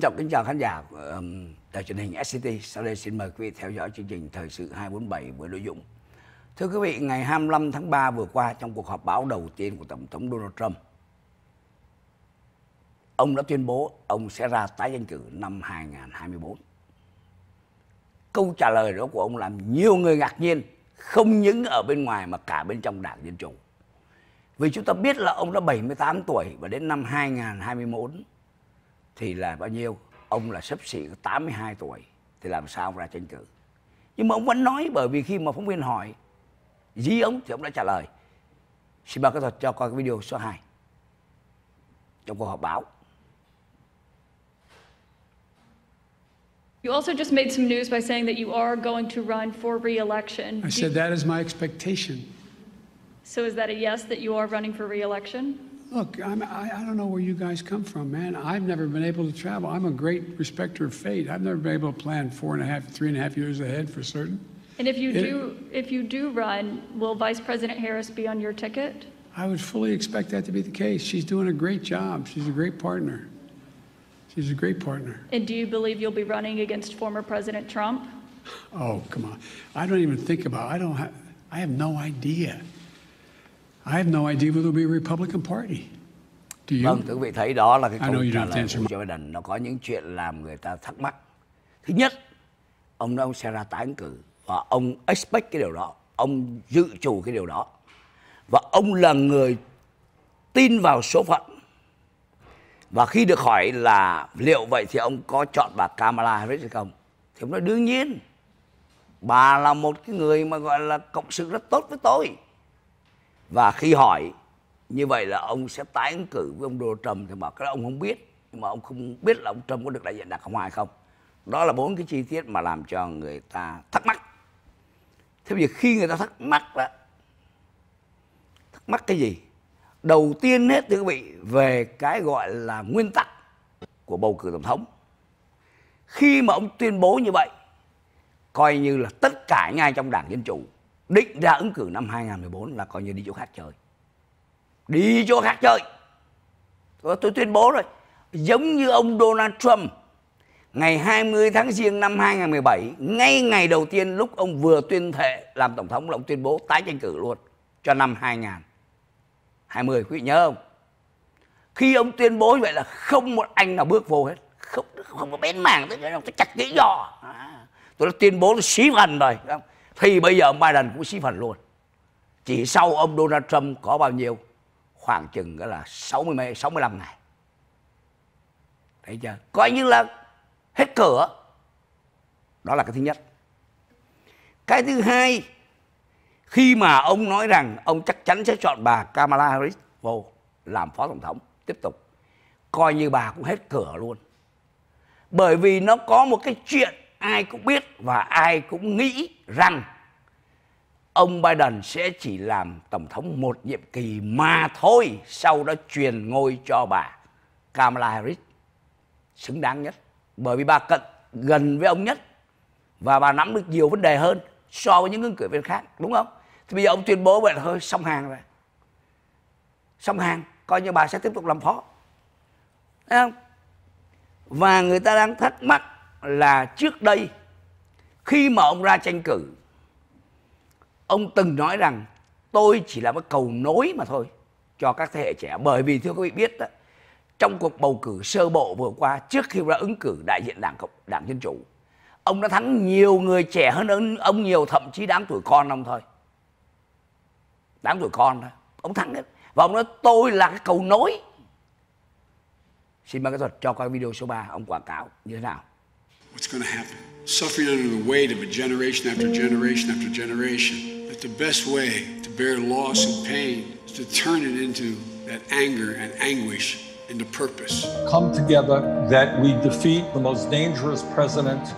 Trân trọng kính chào khán giả đài truyền hình SCT. Sau đây xin mời quý vị theo dõi chương trình Thời sự 247 với nội dung. Thưa quý vị, ngày 25 tháng 3 vừa qua trong cuộc họp báo đầu tiên của Tổng thống Donald Trump, ông đã tuyên bố ông sẽ ra tái tranh cử năm 2024. Câu trả lời đó của ông làm nhiều người ngạc nhiên, không những ở bên ngoài mà cả bên trong đảng Dân Chủ. Vì chúng ta biết là ông đã 78 tuổi và đến năm 2021 thì là bao nhiêu ông là sắp xỉ 82 tuổi thì làm sao ra tranh cử nhưng mà ông vẫn nói bởi vì khi mà phóng viên hỏi dí ông thì ông đã trả lời xin bác các thật cho coi cái video số 2 trong cuộc họp báo You also just made some news by saying that you are going to run for re-election. I said that is my expectation. So is that a yes that you are running for re-election? Look, I'm, I, I don't know where you guys come from, man. I've never been able to travel. I'm a great respecter of fate. I've never been able to plan four and a half, three and a half years ahead for certain. And if you it, do, if you do run, will Vice President Harris be on your ticket? I would fully expect that to be the case. She's doing a great job. She's a great partner. She's a great partner. And do you believe you'll be running against former President Trump? Oh, come on. I don't even think about I don't have, I have no idea. I have no idea whether there'll be a Republican Party. Do you? Vâng, thưa quý vị thấy đó là cái câu trả lời của Joe Biden. Nó có những chuyện làm người ta thắc mắc. Thứ nhất, ông nói ông sẽ ra tái ứng cử và ông expect cái điều đó, ông dự trù cái điều đó. Và ông là người tin vào số phận. Và khi được hỏi là liệu vậy thì ông có chọn bà Kamala Harris hay không? Thì ông nói đương nhiên. Bà là một cái người mà gọi là cộng sự rất tốt với tôi và khi hỏi như vậy là ông sẽ tái ứng cử với ông Donald Trump thì mà cái đó ông không biết nhưng mà ông không biết là ông Trump có được đại diện đảng Cộng hòa hay không đó là bốn cái chi tiết mà làm cho người ta thắc mắc thế bây giờ khi người ta thắc mắc đó thắc mắc cái gì đầu tiên hết thưa quý vị về cái gọi là nguyên tắc của bầu cử tổng thống khi mà ông tuyên bố như vậy coi như là tất cả ngay trong đảng dân chủ định ra ứng cử năm 2014 là coi như đi chỗ khác chơi đi chỗ khác chơi tôi tuyên bố rồi giống như ông Donald Trump ngày 20 tháng riêng năm 2017 ngay ngày đầu tiên lúc ông vừa tuyên thệ làm tổng thống là ông tuyên bố tái tranh cử luôn cho năm 2020 quý vị nhớ không khi ông tuyên bố như vậy là không một anh nào bước vô hết không không có bén mảng tới tôi chặt kỹ giò à, tôi đã tuyên bố tôi xí gần rồi không? thì bây giờ Biden cũng xí phần luôn chỉ sau ông Donald Trump có bao nhiêu khoảng chừng là 60 mấy 65 ngày thấy chưa coi như là hết cửa đó là cái thứ nhất cái thứ hai khi mà ông nói rằng ông chắc chắn sẽ chọn bà Kamala Harris vô làm phó tổng thống tiếp tục coi như bà cũng hết cửa luôn bởi vì nó có một cái chuyện ai cũng biết và ai cũng nghĩ rằng ông Biden sẽ chỉ làm tổng thống một nhiệm kỳ mà thôi, sau đó truyền ngôi cho bà Kamala Harris xứng đáng nhất, bởi vì bà cận gần với ông nhất và bà nắm được nhiều vấn đề hơn so với những ứng cử viên khác, đúng không? Thì bây giờ ông tuyên bố vậy là thôi xong hàng rồi. Xong hàng, coi như bà sẽ tiếp tục làm phó. Thấy không? Và người ta đang thắc mắc là trước đây khi mà ông ra tranh cử ông từng nói rằng tôi chỉ là một cầu nối mà thôi cho các thế hệ trẻ bởi vì thưa quý vị biết đó, trong cuộc bầu cử sơ bộ vừa qua trước khi ra ứng cử đại diện đảng cộng đảng dân chủ ông đã thắng nhiều người trẻ hơn ông nhiều thậm chí đáng tuổi con ông thôi đáng tuổi con thôi ông thắng đấy và ông nói tôi là cái cầu nối xin ban cái thuật cho coi video số 3 ông quảng cáo như thế nào what's going to happen. Suffering under the weight of a generation after generation after generation. That the best way to bear loss and pain is to turn it into that anger and anguish into purpose. Come together that we defeat the most dangerous president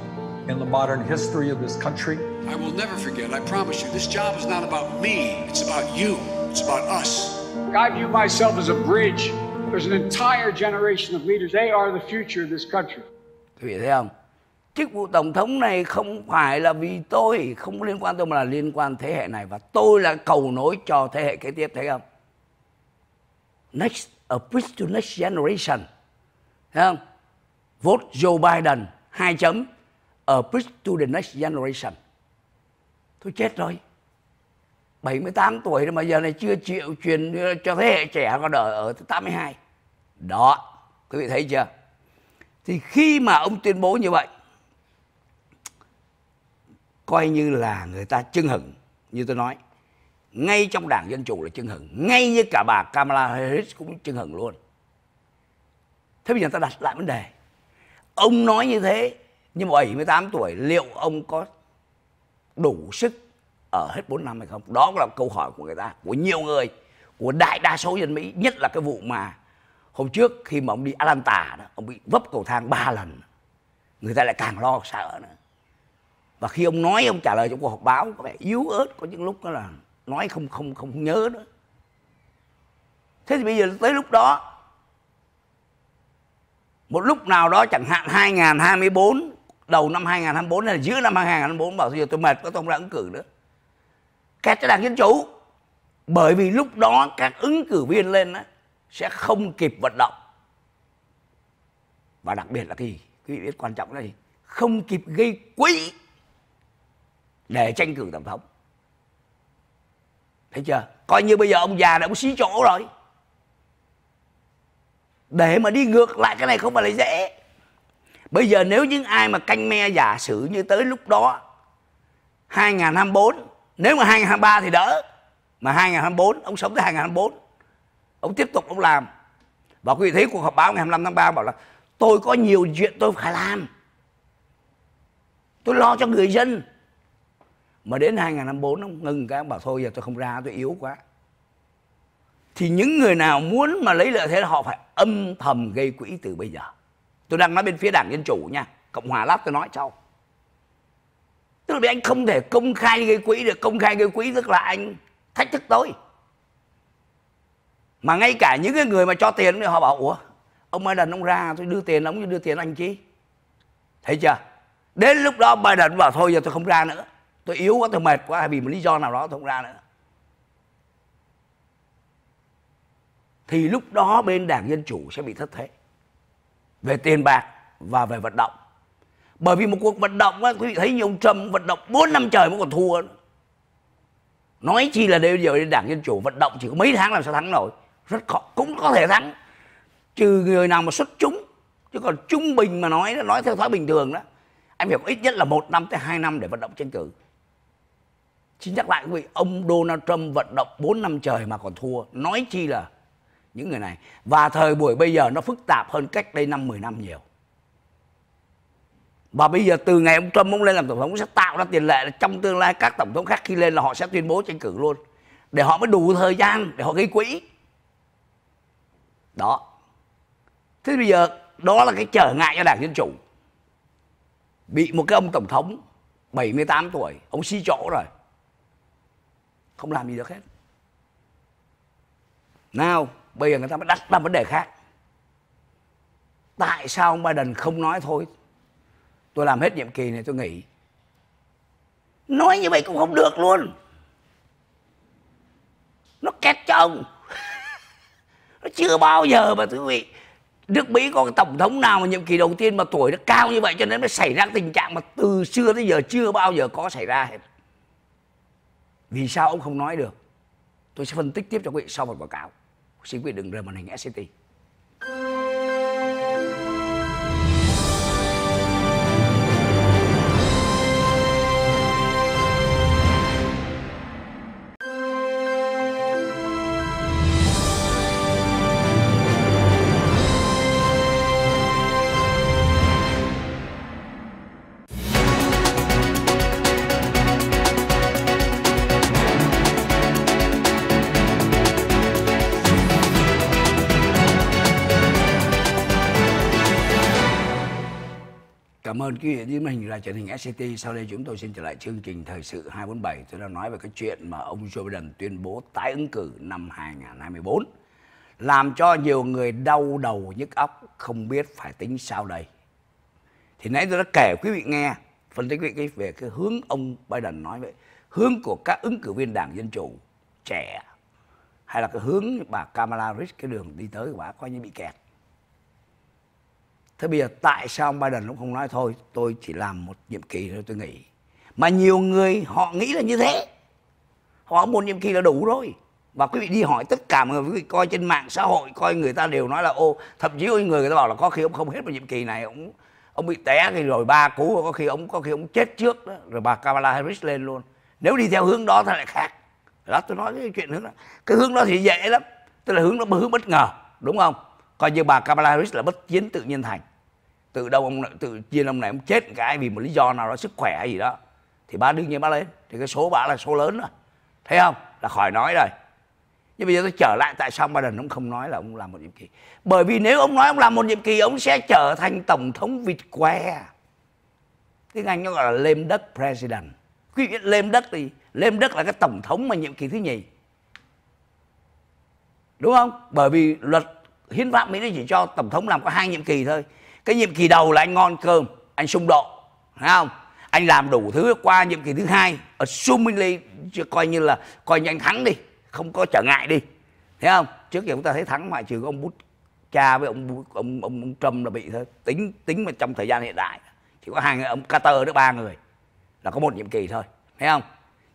in the modern history of this country. I will never forget, I promise you, this job is not about me, it's about you, it's about us. I view myself as a bridge. There's an entire generation of leaders. They are the future of this country. Quý chức vụ tổng thống này không phải là vì tôi không liên quan tôi mà là liên quan thế hệ này và tôi là cầu nối cho thế hệ kế tiếp thấy không next a bridge to next generation thấy không vote Joe Biden hai chấm a bridge to the next generation tôi chết rồi 78 tuổi mà giờ này chưa chịu truyền cho thế hệ trẻ có đời ở 82 đó quý vị thấy chưa thì khi mà ông tuyên bố như vậy coi như là người ta chưng hửng như tôi nói ngay trong đảng dân chủ là chưng hửng ngay như cả bà Kamala Harris cũng chưng hửng luôn thế bây giờ ta đặt lại vấn đề ông nói như thế nhưng mà 78 tuổi liệu ông có đủ sức ở hết 4 năm hay không đó là câu hỏi của người ta của nhiều người của đại đa số dân Mỹ nhất là cái vụ mà hôm trước khi mà ông đi Atlanta đó ông bị vấp cầu thang 3 lần người ta lại càng lo sợ nữa và khi ông nói ông trả lời trong cuộc họp báo có vẻ yếu ớt có những lúc đó là nói không không không nhớ nữa thế thì bây giờ tới lúc đó một lúc nào đó chẳng hạn 2024 đầu năm 2024 hay là giữa năm 2024 bảo bây giờ tôi mệt quá tôi không ra ứng cử nữa kẹt cho đảng dân chủ bởi vì lúc đó các ứng cử viên lên đó, sẽ không kịp vận động và đặc biệt là cái gì quý vị biết quan trọng là gì không kịp gây quỹ để tranh cử tổng thống thấy chưa coi như bây giờ ông già đã ông xí chỗ rồi để mà đi ngược lại cái này không phải là dễ bây giờ nếu những ai mà canh me giả sử như tới lúc đó 2024 nếu mà 2023 thì đỡ mà 2024 ông sống tới 2024 ông tiếp tục ông làm và quý vị thấy cuộc họp báo ngày 25 tháng 3 bảo là tôi có nhiều chuyện tôi phải làm tôi lo cho người dân mà đến 2054 nó ngừng cái bảo thôi giờ tôi không ra tôi yếu quá thì những người nào muốn mà lấy lợi thế họ phải âm thầm gây quỹ từ bây giờ tôi đang nói bên phía đảng dân chủ nha cộng hòa lát tôi nói sau tức là anh không thể công khai gây quỹ được công khai gây quỹ tức là anh thách thức tôi mà ngay cả những cái người mà cho tiền thì họ bảo ủa ông Biden ông ra tôi đưa tiền ông đưa tiền anh chi thấy chưa đến lúc đó Biden bảo thôi giờ tôi không ra nữa tôi yếu quá tôi mệt quá hay vì một lý do nào đó tôi không ra nữa thì lúc đó bên đảng dân chủ sẽ bị thất thế về tiền bạc và về vận động bởi vì một cuộc vận động á, quý vị thấy như ông Trump vận động 4 năm trời mới còn thua nói chi là đều giờ đảng dân chủ vận động chỉ có mấy tháng làm sao thắng nổi rất khó cũng có thể thắng trừ người nào mà xuất chúng chứ còn trung bình mà nói nói theo thói bình thường đó em hiểu ít nhất là một năm tới hai năm để vận động tranh cử Xin nhắc lại quý vị, ông Donald Trump vận động 4 năm trời mà còn thua, nói chi là những người này. Và thời buổi bây giờ nó phức tạp hơn cách đây năm 10 năm nhiều. Và bây giờ từ ngày ông Trump muốn lên làm tổng thống sẽ tạo ra tiền lệ là trong tương lai các tổng thống khác khi lên là họ sẽ tuyên bố tranh cử luôn. Để họ mới đủ thời gian để họ gây quỹ. Đó. Thế bây giờ đó là cái trở ngại cho Đảng Dân Chủ. Bị một cái ông tổng thống 78 tuổi, ông xi chỗ rồi không làm gì được hết nào bây giờ người ta mới đặt ra vấn đề khác tại sao ông Biden không nói thôi tôi làm hết nhiệm kỳ này tôi nghỉ nói như vậy cũng không được luôn nó kẹt cho ông nó chưa bao giờ mà quý vị nước mỹ có cái tổng thống nào mà nhiệm kỳ đầu tiên mà tuổi nó cao như vậy cho nên mới xảy ra tình trạng mà từ xưa tới giờ chưa bao giờ có xảy ra hết vì sao ông không nói được tôi sẽ phân tích tiếp cho quý vị sau một quảng cáo xin quý vị đừng rời màn hình SCT cảm ơn quý vị đến với hình là truyền hình SCT. Sau đây chúng tôi xin trở lại chương trình thời sự 247. Tôi đã nói về cái chuyện mà ông Joe Biden tuyên bố tái ứng cử năm 2024. Làm cho nhiều người đau đầu nhức óc không biết phải tính sao đây. Thì nãy tôi đã kể quý vị nghe phân tích quý vị về cái hướng ông Biden nói vậy. Hướng của các ứng cử viên đảng Dân Chủ trẻ hay là cái hướng bà Kamala Harris cái đường đi tới của bà coi như bị kẹt thế bây giờ tại sao ông Biden cũng không nói thôi tôi chỉ làm một nhiệm kỳ thôi tôi nghỉ mà nhiều người họ nghĩ là như thế họ một nhiệm kỳ là đủ rồi và quý vị đi hỏi tất cả mọi người coi trên mạng xã hội coi người ta đều nói là ô thậm chí người người ta bảo là có khi ông không hết một nhiệm kỳ này ông ông bị té thì rồi ba cú có khi ông có khi ông chết trước đó rồi bà Kamala Harris lên luôn nếu đi theo hướng đó thì lại khác đó tôi nói cái chuyện hướng đó cái hướng đó thì dễ lắm tức là hướng đó hướng bất ngờ đúng không coi như bà Kamala Harris là bất chiến tự nhiên thành tự đâu ông tự nhiên ông này ông chết một cái vì một lý do nào đó sức khỏe gì đó thì bà đương nhiên bà lên thì cái số bà là số lớn rồi thấy không là khỏi nói rồi nhưng bây giờ tôi trở lại tại sao Biden ông không nói là ông làm một nhiệm kỳ bởi vì nếu ông nói ông làm một nhiệm kỳ ông sẽ trở thành tổng thống vịt que tiếng Anh nó gọi là lêm đất president quý vị lêm đất thì lêm đất là cái tổng thống mà nhiệm kỳ thứ nhì đúng không bởi vì luật hiến pháp mỹ nó chỉ cho tổng thống làm có hai nhiệm kỳ thôi cái nhiệm kỳ đầu là anh ngon cơm anh xung độ thấy không anh làm đủ thứ qua nhiệm kỳ thứ hai ở assumingly coi như là coi như anh thắng đi không có trở ngại đi thấy không trước giờ chúng ta thấy thắng ngoại trừ ông bút cha với ông ông ông, ông trump là bị thôi tính tính mà trong thời gian hiện đại chỉ có hai người ông carter đó ba người là có một nhiệm kỳ thôi thấy không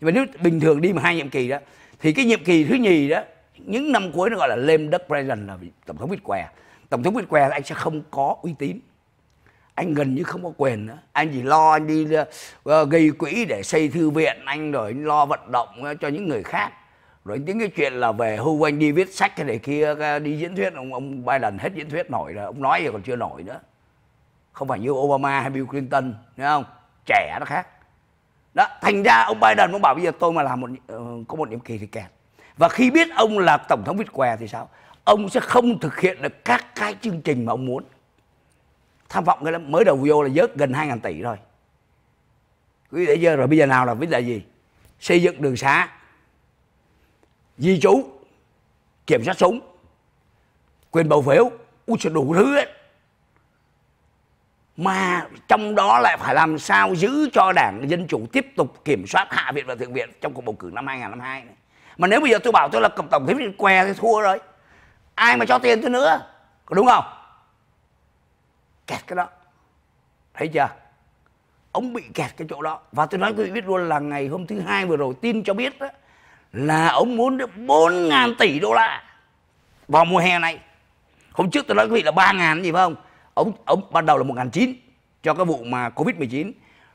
nhưng mà nếu bình thường đi mà hai nhiệm kỳ đó thì cái nhiệm kỳ thứ nhì đó những năm cuối nó gọi là lame duck president là tổng thống bị què à tổng thống biết què là anh sẽ không có uy tín anh gần như không có quyền nữa anh chỉ lo anh đi uh, gây quỹ để xây thư viện anh rồi anh lo vận động uh, cho những người khác rồi những cái chuyện là về hưu anh đi viết sách cái này kia uh, đi diễn thuyết ông ông Biden hết diễn thuyết nổi rồi ông nói gì còn chưa nổi nữa không phải như Obama hay Bill Clinton thấy không trẻ nó khác đó thành ra ông Biden ông bảo bây giờ tôi mà làm một có một nhiệm kỳ thì kẹt và khi biết ông là tổng thống vịt què thì sao ông sẽ không thực hiện được các cái chương trình mà ông muốn tham vọng cái mới đầu vô là dớt gần 2 ngàn tỷ rồi quý vị giờ rồi bây giờ nào là vấn đề gì xây dựng đường xá di trú kiểm soát súng quyền bầu phiếu ui sự đủ thứ ấy. mà trong đó lại phải làm sao giữ cho đảng dân chủ tiếp tục kiểm soát hạ viện và thượng viện trong cuộc bầu cử năm 2022 này mà nếu bây giờ tôi bảo tôi là tổng thống que thì thua rồi ai mà cho tiền tôi nữa có đúng không kẹt cái đó thấy chưa ông bị kẹt cái chỗ đó và tôi nói quý vị biết luôn là ngày hôm thứ hai vừa rồi tin cho biết đó, là ông muốn được 4.000 tỷ đô la vào mùa hè này hôm trước tôi nói quý vị là 3.000 gì phải không ông ông ban đầu là 1 ngàn chín cho cái vụ mà covid 19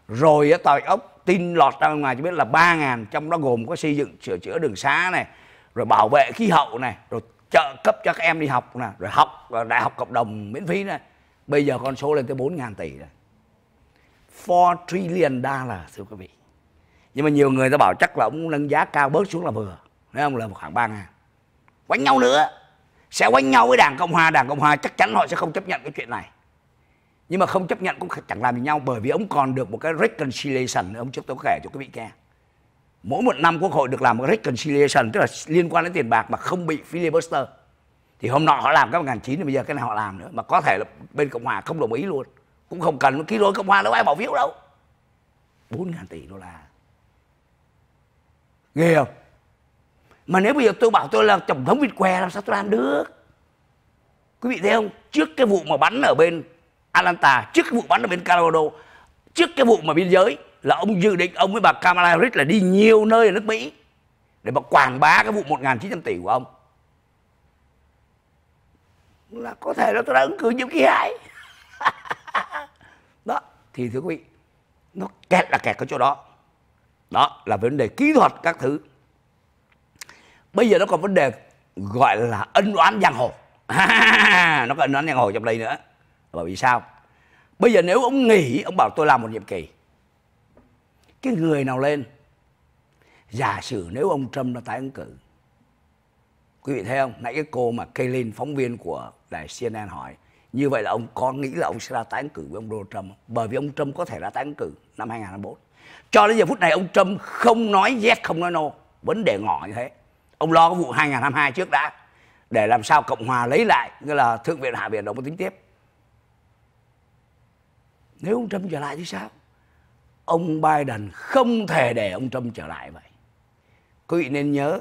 rồi tòi ốc tin lọt ra ngoài cho biết là 3.000 trong đó gồm có xây dựng sửa chữa đường xá này rồi bảo vệ khí hậu này rồi trợ cấp cho các em đi học nè rồi học đại học cộng đồng miễn phí này bây giờ con số lên tới 4 ngàn tỷ rồi 4 trillion dollar thưa quý vị nhưng mà nhiều người ta bảo chắc là ông nâng giá cao bớt xuống là vừa Đấy không là khoảng 3 ngàn Quánh nhau nữa Sẽ quánh nhau với đảng Cộng Hòa Đảng Cộng Hòa chắc chắn họ sẽ không chấp nhận cái chuyện này Nhưng mà không chấp nhận cũng chẳng làm gì nhau Bởi vì ông còn được một cái reconciliation nữa Ông trước tôi kể cho quý vị nghe mỗi một năm quốc hội được làm một reconciliation tức là liên quan đến tiền bạc mà không bị filibuster thì hôm nọ họ làm cái một ngàn chín bây giờ cái này họ làm nữa mà có thể là bên cộng hòa không đồng ý luôn cũng không cần ký rồi cộng hòa đâu ai bỏ phiếu đâu bốn ngàn tỷ đô la ghê không mà nếu bây giờ tôi bảo tôi là tổng thống vịt què làm sao tôi làm được quý vị thấy không trước cái vụ mà bắn ở bên atlanta trước cái vụ bắn ở bên colorado trước cái vụ mà biên giới là ông dự định ông với bà Kamala Harris là đi nhiều nơi ở nước Mỹ để mà quảng bá cái vụ 1.900 tỷ của ông là có thể là tôi đã ứng cử nhiệm kỳ hai đó thì thưa quý vị nó kẹt là kẹt ở chỗ đó đó là vấn đề kỹ thuật các thứ bây giờ nó còn vấn đề gọi là ân oán giang hồ nó có ân oán giang hồ trong đây nữa bởi vì sao bây giờ nếu ông nghỉ ông bảo tôi làm một nhiệm kỳ cái người nào lên giả sử nếu ông Trump đã tái ứng cử quý vị thấy không nãy cái cô mà Kaylin phóng viên của đài CNN hỏi như vậy là ông có nghĩ là ông sẽ ra tái ứng cử với ông Donald Trump không? bởi vì ông Trump có thể ra tái ứng cử năm 2024 cho đến giờ phút này ông Trump không nói yes không nói no vấn đề ngỏ như thế ông lo cái vụ 2022 trước đã để làm sao cộng hòa lấy lại như là thượng viện hạ viện đó mới tính tiếp nếu ông Trump trở lại thì sao ông Biden không thể để ông Trump trở lại vậy. Quý vị nên nhớ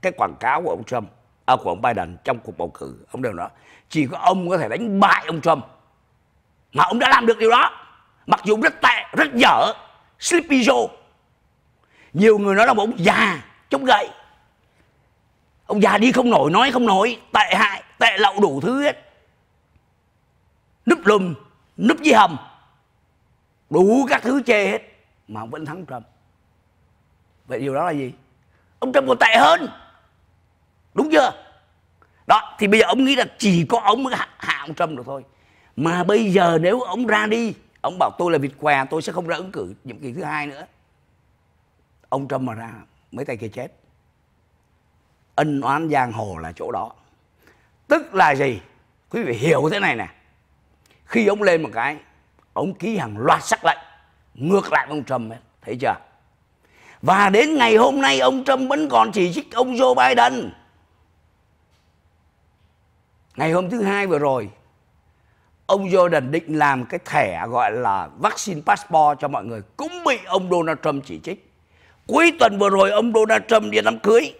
cái quảng cáo của ông Trump, à, của ông Biden trong cuộc bầu cử, ông đều nói chỉ có ông có thể đánh bại ông Trump. Mà ông đã làm được điều đó. Mặc dù rất tệ, rất dở, Sleepy Joe. Nhiều người nói là ông già, chống gậy. Ông già đi không nổi, nói không nổi, tệ hại, tệ lậu đủ thứ hết. Núp lùm, núp dưới hầm, đủ các thứ chê hết mà ông vẫn thắng Trump vậy điều đó là gì ông Trump còn tệ hơn đúng chưa đó thì bây giờ ông nghĩ là chỉ có ông mới hạ, hạ ông Trump được thôi mà bây giờ nếu ông ra đi ông bảo tôi là vịt què tôi sẽ không ra ứng cử nhiệm kỳ thứ hai nữa ông Trump mà ra mấy tay kia chết ân oán giang hồ là chỗ đó tức là gì quý vị hiểu thế này nè khi ông lên một cái ông ký hàng loạt sắc lệnh ngược lại ông Trump ấy. thấy chưa và đến ngày hôm nay ông Trump vẫn còn chỉ trích ông Joe Biden ngày hôm thứ hai vừa rồi ông Joe Biden định làm cái thẻ gọi là vaccine passport cho mọi người cũng bị ông Donald Trump chỉ trích cuối tuần vừa rồi ông Donald Trump đi đám cưới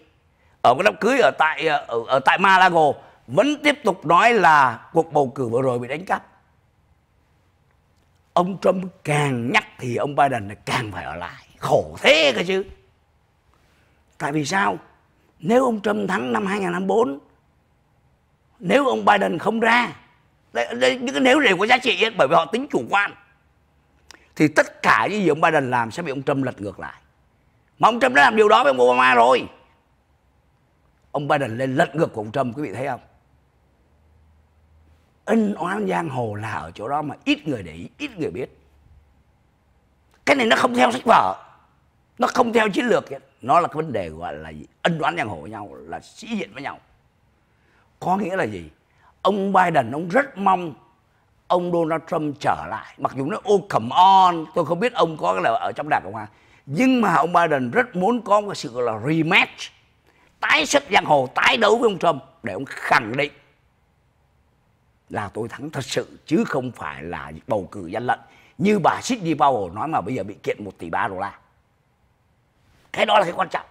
ở cái đám cưới ở tại ở, ở tại Malago vẫn tiếp tục nói là cuộc bầu cử vừa rồi bị đánh cắp ông Trump càng nhắc thì ông Biden càng phải ở lại khổ thế cơ chứ tại vì sao nếu ông Trump thắng năm 2024 nếu ông Biden không ra đây, đây, những cái nếu này có giá trị ấy, bởi vì họ tính chủ quan thì tất cả những gì ông Biden làm sẽ bị ông Trump lật ngược lại mà ông Trump đã làm điều đó với ông Obama rồi ông Biden lên lật ngược của ông Trump quý vị thấy không ân oán giang hồ là ở chỗ đó mà ít người để ý ít người biết cái này nó không theo sách vở nó không theo chiến lược ấy. nó là cái vấn đề gọi là gì? ân oán giang hồ với nhau là sĩ diện với nhau có nghĩa là gì ông biden ông rất mong ông donald trump trở lại mặc dù nó ô cầm on tôi không biết ông có cái là ở trong đảng cộng hòa nhưng mà ông biden rất muốn có một sự gọi là rematch tái xuất giang hồ tái đấu với ông trump để ông khẳng định là tôi thắng thật sự chứ không phải là bầu cử gian lận như bà Sidney Powell nói mà bây giờ bị kiện 1 tỷ 3 đô la. Cái đó là cái quan trọng.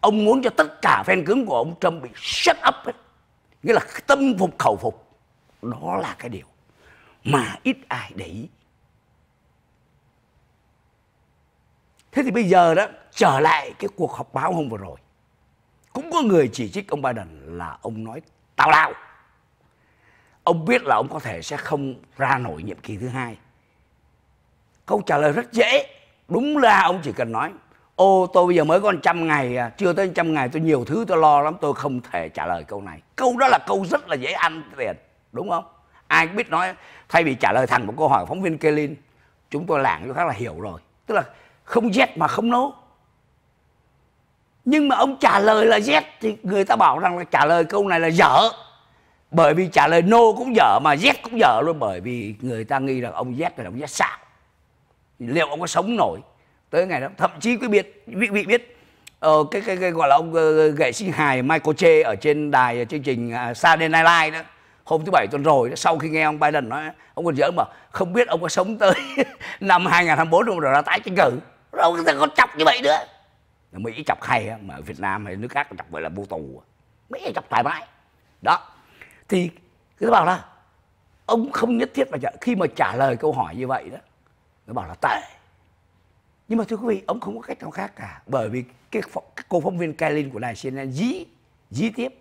Ông muốn cho tất cả fan cứng của ông Trump bị shut up hết. Nghĩa là tâm phục khẩu phục. Đó là cái điều mà ít ai để ý. Thế thì bây giờ đó trở lại cái cuộc họp báo hôm vừa rồi. Cũng có người chỉ trích ông Biden là ông nói tào lao ông biết là ông có thể sẽ không ra nổi nhiệm kỳ thứ hai câu trả lời rất dễ đúng là ông chỉ cần nói ô tôi bây giờ mới có trăm ngày à, chưa tới trăm ngày tôi nhiều thứ tôi lo lắm tôi không thể trả lời câu này câu đó là câu rất là dễ ăn tiền đúng không ai biết nói thay vì trả lời thẳng một câu hỏi phóng viên kelly chúng tôi lảng cho khác là hiểu rồi tức là không Z mà không nấu nhưng mà ông trả lời là Z thì người ta bảo rằng là trả lời câu này là dở bởi vì trả lời no cũng dở mà Z cũng dở luôn bởi vì người ta nghi rằng ông Z là ông Z xạo liệu ông có sống nổi tới ngày đó thậm chí quý biết vị vị biết ờ, cái, cái cái gọi là ông uh, nghệ sĩ hài Michael Che ở trên đài ờ, chương trình uh, Saturday Night Live đó hôm thứ bảy tuần rồi đó, sau khi nghe ông Biden nói ông còn dở mà không biết ông có sống tới năm 2024 không rồi ra tái tranh cử rồi đâu có chọc như vậy nữa Mỹ chọc hay mà ở Việt Nam hay nước khác chọc vậy là vô tù Mỹ chọc thoải mái đó thì người ta bảo là ông không nhất thiết mà trả khi mà trả lời câu hỏi như vậy đó người bảo là tệ nhưng mà thưa quý vị ông không có cách nào khác cả bởi vì cái, cái cô phóng viên Kailin của đài CNN dí dí tiếp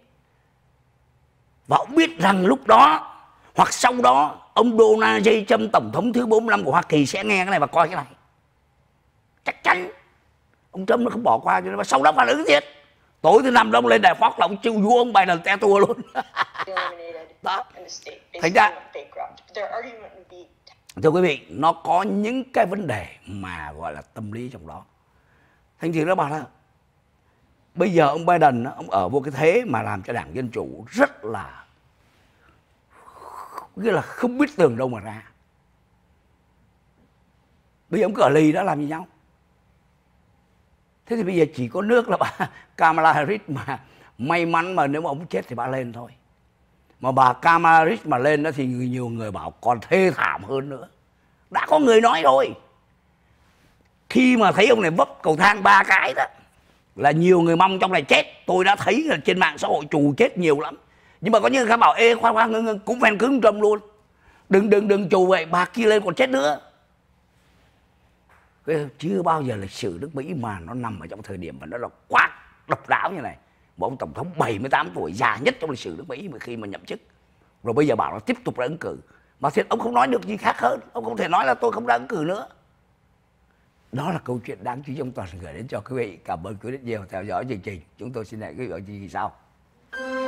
và ông biết rằng lúc đó hoặc sau đó ông Donald J. Trump tổng thống thứ 45 của Hoa Kỳ sẽ nghe cái này và coi cái này chắc chắn ông Trump nó không bỏ qua cho nên mà sau đó phản ứng thiệt tối thứ năm đó ông lên đài phát là ông chịu vua ông lần te tua luôn thành ra thưa quý vị nó có những cái vấn đề mà gọi là tâm lý trong đó thành thử nó bạn là bây giờ ông Biden ông ở vô cái thế mà làm cho đảng dân chủ rất là nghĩa là không biết tường đâu mà ra bây giờ ông cứ ở lì đó làm gì nhau thế thì bây giờ chỉ có nước là bà Kamala Harris mà may mắn mà nếu mà ông chết thì bà lên thôi mà bà Camaris mà lên đó thì nhiều người bảo còn thê thảm hơn nữa đã có người nói rồi khi mà thấy ông này vấp cầu thang ba cái đó là nhiều người mong trong này chết tôi đã thấy là trên mạng xã hội trù chết nhiều lắm nhưng mà có những người bảo ê khoan khoan ngưng ngưng cũng ven cứng trâm luôn đừng đừng đừng trù vậy bà kia lên còn chết nữa chưa bao giờ lịch sử nước mỹ mà nó nằm ở trong thời điểm mà nó là quá độc đáo như này một ông tổng thống 78 tuổi già nhất trong lịch sử nước Mỹ mà khi mà nhậm chức rồi bây giờ bảo là tiếp tục là ứng cử mà thiệt ông không nói được gì khác hơn ông không thể nói là tôi không đã ứng cử nữa đó là câu chuyện đáng chú ý trong toàn gửi đến cho quý vị cảm ơn quý vị rất nhiều theo dõi chương trình chúng tôi xin hẹn quý vị ở chương trình sau